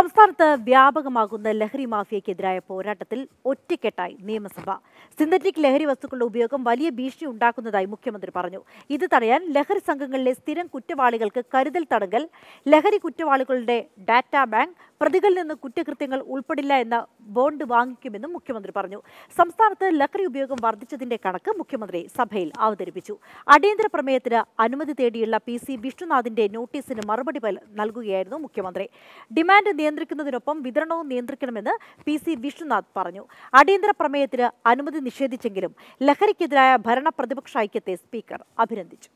സംസ്ഥാനത്ത് വ്യാപകമാകുന്ന ലഹരി മാഫിയയ്ക്കെതിരായ പോരാട്ടത്തിൽ ഒറ്റക്കെട്ടായി നിയമസഭ സിന്തറ്റിക് ലഹരി വസ്തുക്കളുടെ ഉപയോഗം വലിയ ഭീഷണി ഉണ്ടാക്കുന്നതായി മുഖ്യമന്ത്രി പറഞ്ഞു ഇത് തടയാൻ ലഹരി സംഘങ്ങളിലെ സ്ഥിരം കുറ്റവാളികൾക്ക് കരുതൽ തടങ്കൽ ലഹരി കുറ്റവാളികളുടെ ഡാറ്റാ ബാങ്ക് പ്രതികളിൽ നിന്ന് കുറ്റകൃത്യങ്ങൾ ഉൾപ്പെടില്ല എന്ന ബോണ്ട് വാങ്ങിക്കുമെന്നും മുഖ്യമന്ത്രി പറഞ്ഞു സംസ്ഥാനത്ത് ലക്കറി ഉപയോഗം വർദ്ധിച്ചതിന്റെ കണക്ക് മുഖ്യമന്ത്രി സഭയിൽ അവതരിപ്പിച്ചു അടിയന്തര പ്രമേയത്തിന് അനുമതി തേടിയുള്ള പി സി വിഷ്ണുനാഥിന്റെ നോട്ടീസിന് മറുപടി നൽകുകയായിരുന്നു മുഖ്യമന്ത്രി ഡിമാൻഡ് നിയന്ത്രിക്കുന്നതിനൊപ്പം വിതരണവും നിയന്ത്രിക്കണമെന്ന് പി സി വിഷ്ണുനാഥ് പറഞ്ഞു അടിയന്തര പ്രമേയത്തിന് അനുമതി നിഷേധിച്ചെങ്കിലും ലഹരിക്കെതിരായ ഭരണ പ്രതിപക്ഷ ഐക്യത്തെ സ്പീക്കർ അഭിനന്ദിച്ചു